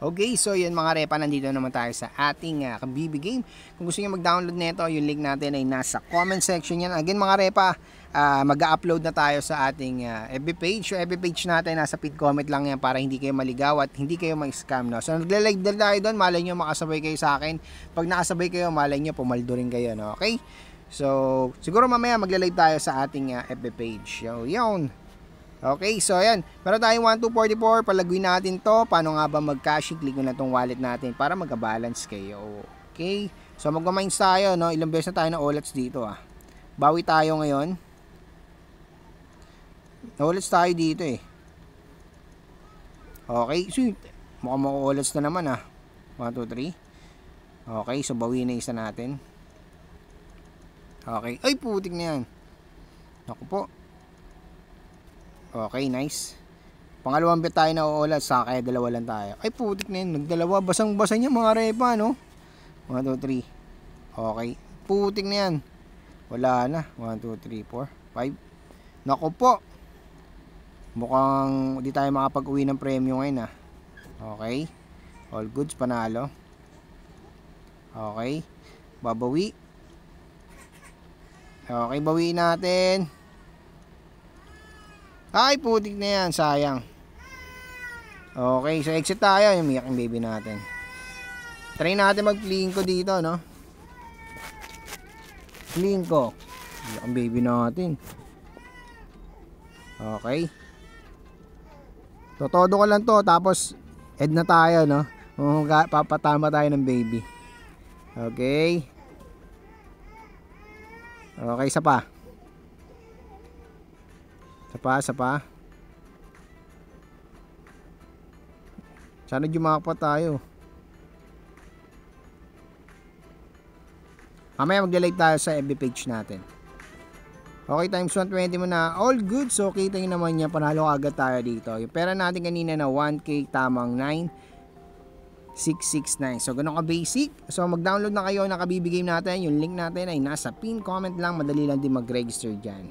Okay, so yun mga repa, nandito naman tayo sa ating uh, ah, BB game. Kung gusto niyo mag-download nito, yung link natin ay nasa comment section yan. Again mga repa, uh, ah, mag-upload na tayo sa ating uh, ah, FB page. Yung FB page natin, nasa pit comment lang yan para hindi kayo maligaw at hindi kayo ma-scam. No? So nagle-live na tayo doon, malay nyo makasabay kayo sa akin. Pag nakasabay kayo, malay nyo, pumaldo rin kayo. No? Okay? So, siguro mamaya magla-live tayo sa ating uh, FB page. So, yun. Okay, so ayan. Meron tayong 1244. Palaguin natin to. Paano nga ba mag-cashing? Click ko na tong wallet natin para mag-balance kayo. Okay. So mag magmamines tayo. No? Ilang beses na tayo na wallets dito. Ah. Bawi tayo ngayon. Wallets tayo dito eh. Okay. So mukhang mga wallets na naman ah. 1, 2, 3. Okay. So bawi na isa natin. Okay. Ay putik na yan. Ako po. Okay, nice. Pangalawang bit tayo na uulat sa kaya dalawa lang tayo. Ay putik na yun, nagdalawa. Basang-basa niya mga repa, no? 1, 2, 3. Okay. Putik na yan. Wala na. 1, 2, 3, 4, 5. Naku po. Mukhang di tayo makapag-uwi ng premyo ngayon, ah. Okay. All goods, panalo. Okay. Babawi. Okay, bawiin natin. Ay, putik na yan. Sayang. Okay, so exit tayo. Umiyak yung baby natin. Try natin mag ko dito, no? Linko. Umiyak yung baby natin. Okay. Totodo ko lang to. Tapos, head na tayo, no? Uh, papatama tayo ng baby. Okay. Okay, isa pa. Sa pa, sa pa. Sana jumakpa tayo. Mamaya magle-live tayo sa FB page natin. Okay, times 120 muna All good. So, kita nyo naman niya. Panalo agad tayo dito. Yung pera natin kanina na 1K tamang 9 669. So, ganun ka basic. So, mag-download na kayo ng kabibigay natin. Yung link natin ay nasa pin comment lang. Madali lang din mag-register dyan.